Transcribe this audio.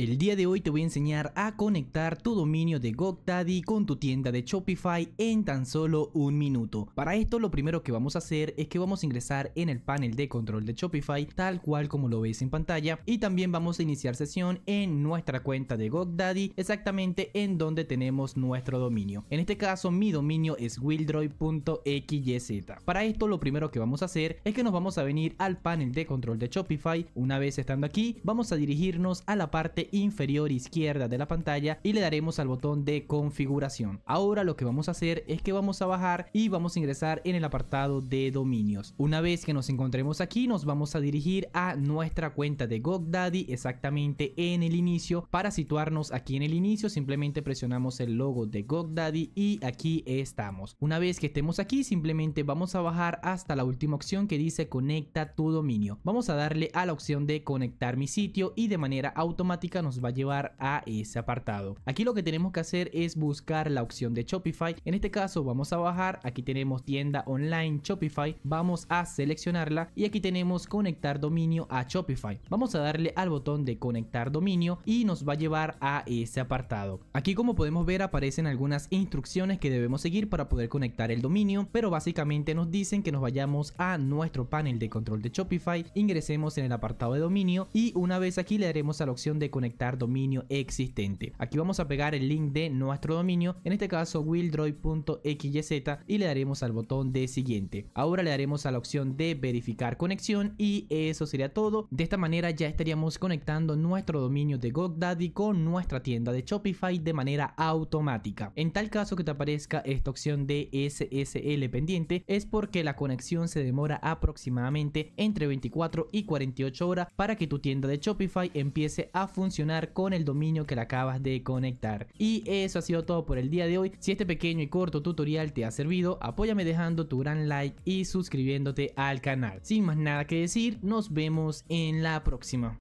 El día de hoy te voy a enseñar a conectar tu dominio de GoDaddy con tu tienda de Shopify en tan solo un minuto. Para esto lo primero que vamos a hacer es que vamos a ingresar en el panel de control de Shopify tal cual como lo veis en pantalla y también vamos a iniciar sesión en nuestra cuenta de GoDaddy exactamente en donde tenemos nuestro dominio. En este caso mi dominio es wildroid.xyz. Para esto lo primero que vamos a hacer es que nos vamos a venir al panel de control de Shopify. Una vez estando aquí vamos a dirigirnos a la parte inferior izquierda de la pantalla y le daremos al botón de configuración. Ahora lo que vamos a hacer es que vamos a bajar y vamos a ingresar en el apartado de dominios. Una vez que nos encontremos aquí nos vamos a dirigir a nuestra cuenta de GoDaddy exactamente en el inicio. Para situarnos aquí en el inicio simplemente presionamos el logo de GoDaddy y aquí estamos. Una vez que estemos aquí simplemente vamos a bajar hasta la última opción que dice conecta tu dominio. Vamos a darle a la opción de conectar mi sitio y de manera automática nos va a llevar a ese apartado. Aquí lo que tenemos que hacer es buscar la opción de Shopify. En este caso vamos a bajar, aquí tenemos tienda online Shopify, vamos a seleccionarla y aquí tenemos conectar dominio a Shopify. Vamos a darle al botón de conectar dominio y nos va a llevar a ese apartado. Aquí como podemos ver aparecen algunas instrucciones que debemos seguir para poder conectar el dominio, pero básicamente nos dicen que nos vayamos a nuestro panel de control de Shopify, ingresemos en el apartado de dominio y una vez aquí le daremos a la opción de conectar conectar dominio existente. Aquí vamos a pegar el link de nuestro dominio, en este caso willdroid.xyz y le daremos al botón de siguiente. Ahora le daremos a la opción de verificar conexión y eso sería todo. De esta manera ya estaríamos conectando nuestro dominio de GoDaddy con nuestra tienda de Shopify de manera automática. En tal caso que te aparezca esta opción de SSL pendiente es porque la conexión se demora aproximadamente entre 24 y 48 horas para que tu tienda de Shopify empiece a funcionar con el dominio que le acabas de conectar. Y eso ha sido todo por el día de hoy. Si este pequeño y corto tutorial te ha servido, apóyame dejando tu gran like y suscribiéndote al canal. Sin más nada que decir, nos vemos en la próxima.